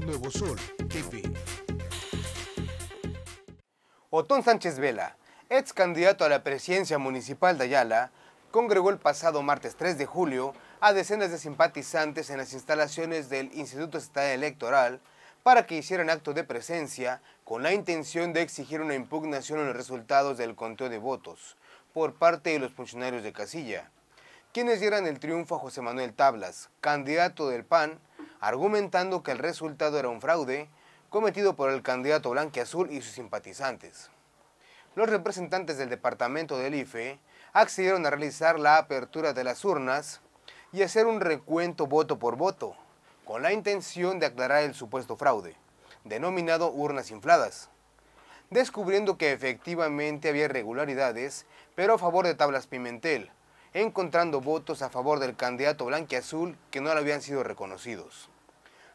Nuevo Sol TV. Otón Sánchez Vela, ex candidato a la presidencia municipal de Ayala, congregó el pasado martes 3 de julio a decenas de simpatizantes en las instalaciones del Instituto Estatal Electoral para que hicieran acto de presencia con la intención de exigir una impugnación en los resultados del conteo de votos por parte de los funcionarios de casilla, quienes dieran el triunfo a José Manuel Tablas, candidato del PAN, argumentando que el resultado era un fraude cometido por el candidato azul y sus simpatizantes. Los representantes del departamento del IFE accedieron a realizar la apertura de las urnas y hacer un recuento voto por voto, con la intención de aclarar el supuesto fraude, denominado urnas infladas, descubriendo que efectivamente había irregularidades, pero a favor de Tablas Pimentel, encontrando votos a favor del candidato blanquiazul que no le habían sido reconocidos.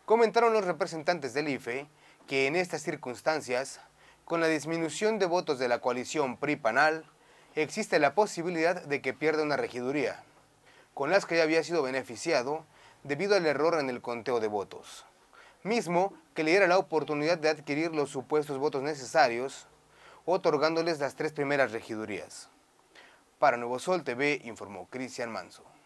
Comentaron los representantes del IFE que en estas circunstancias, con la disminución de votos de la coalición PRI-PANAL, existe la posibilidad de que pierda una regiduría, con las que ya había sido beneficiado debido al error en el conteo de votos, mismo que le diera la oportunidad de adquirir los supuestos votos necesarios, otorgándoles las tres primeras regidurías. Para Nuevo Sol TV informó Cristian Manso.